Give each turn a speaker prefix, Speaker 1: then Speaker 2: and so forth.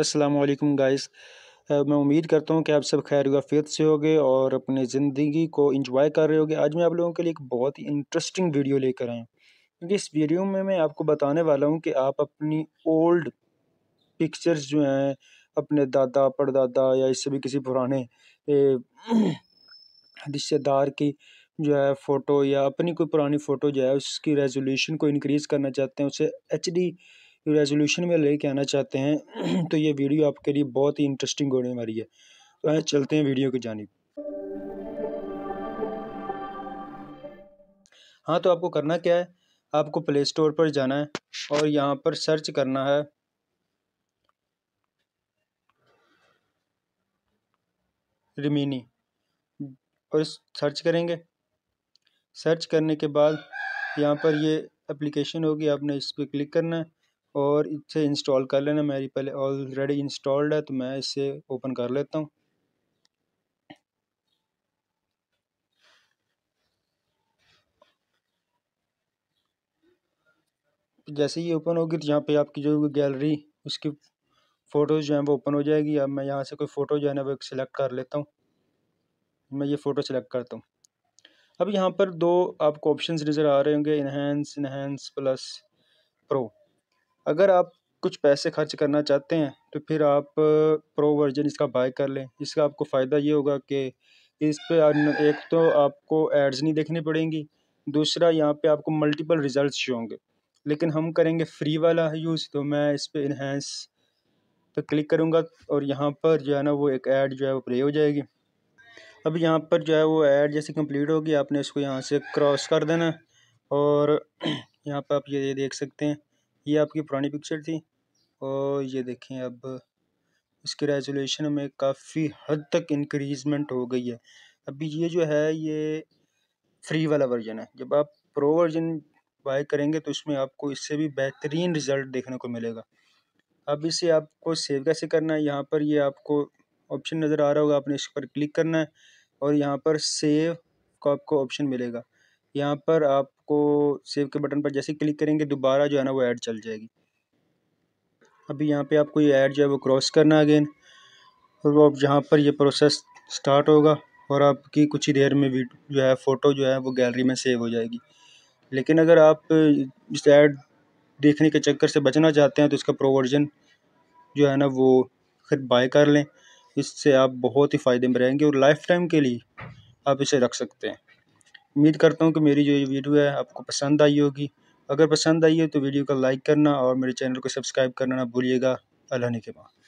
Speaker 1: Aslam guys मैं उम्मीद करता हूँ कि आप सब खैर वाफियत से होगे और अपने ज़िंदगी को इंजॉय कर रहे होगे आज मैं आप लोगों के लिए एक बहुत ही इंटरेस्टिंग वीडियो लेकर आया हूँ क्योंकि इस वीडियो में मैं आपको बताने वाला हूँ कि आप अपनी ओल्ड पिक्चर्स जो हैं अपने दादा परदादा या इससे भी किसी पुराने रिश्तेदार की जो है फ़ोटो या अपनी कोई पुरानी फ़ोटो जो है उसकी रेजोल्यूशन को इनक्रीज़ करना चाहते हैं उसे एच रेजोल्यूशन में लेके आना चाहते हैं तो ये वीडियो आपके लिए बहुत ही इंटरेस्टिंग होने वाली है तो आए चलते हैं वीडियो की जानब हाँ तो आपको करना क्या है आपको प्ले स्टोर पर जाना है और यहाँ पर सर्च करना है रिमिनी और सर्च करेंगे सर्च करने के बाद यहाँ पर ये एप्लीकेशन होगी आपने इस पर क्लिक करना है और इसे इंस्टॉल कर लेना मेरी पहले ऑलरेडी इंस्टॉल्ड है तो मैं इसे ओपन कर लेता हूँ जैसे ही ओपन होगी तो यहाँ पे आपकी जो गैलरी उसकी फ़ोटोज़ जो हैं वो ओपन हो जाएगी अब मैं यहाँ से कोई फ़ोटो जो है ना वो सिलेक्ट कर लेता हूँ मैं ये फ़ोटो सिलेक्ट करता हूँ अब यहाँ पर दो आपको ऑप्शंस नज़र आ रहे होंगे इनहेंस इनहेंस प्लस प्रो अगर आप कुछ पैसे खर्च करना चाहते हैं तो फिर आप प्रो वर्जन इसका बाय कर लें इसका आपको फ़ायदा ये होगा कि इस पे एक तो आपको एड्स नहीं देखनी पड़ेंगी दूसरा यहाँ पे आपको मल्टीपल रिजल्ट्स शो होंगे लेकिन हम करेंगे फ्री वाला यूज़ तो मैं इस पर इन्हेंस पे क्लिक करूँगा और यहाँ पर जो है ना वो एक ऐड जो है वो प्ले हो जाएगी अब यहाँ पर जो है वो ऐड जैसे कंप्लीट होगी आपने इसको यहाँ से क्रॉस कर देना और यहाँ पर आप ये देख सकते हैं ये आपकी पुरानी पिक्चर थी और ये देखें अब इसके रेजोल्यूशन में काफ़ी हद तक इंक्रीजमेंट हो गई है अभी ये जो है ये फ्री वाला वर्जन है जब आप प्रो वर्जन बाय करेंगे तो इसमें आपको इससे भी बेहतरीन रिज़ल्ट देखने को मिलेगा अब इसे आपको सेव कैसे करना है यहाँ पर ये आपको ऑप्शन नज़र आ रहा होगा आपने इस पर क्लिक करना है और यहाँ पर सेव का आपको ऑप्शन मिलेगा यहाँ पर आपको सेव के बटन पर जैसे क्लिक करेंगे दोबारा जो है ना वो ऐड चल जाएगी अभी यहाँ पे आपको ये ऐड जो है वो क्रॉस करना अगेन और वो अब जहाँ पर ये प्रोसेस स्टार्ट होगा और आपकी कुछ ही देर में जो है फ़ोटो जो है वो गैलरी में सेव हो जाएगी लेकिन अगर आप इस ऐड देखने के चक्कर से बचना चाहते हैं तो इसका प्रोवर्जन जो है ना वो फिर बाय कर लें इससे आप बहुत ही फ़ायदे में रहेंगे और लाइफ टाइम के लिए आप इसे रख सकते हैं उम्मीद करता हूँ कि मेरी जो ये वीडियो है आपको पसंद आई होगी अगर पसंद आई है तो वीडियो को लाइक करना और मेरे चैनल को सब्सक्राइब करना ना भूलिएगा अल्लाह ने के बाद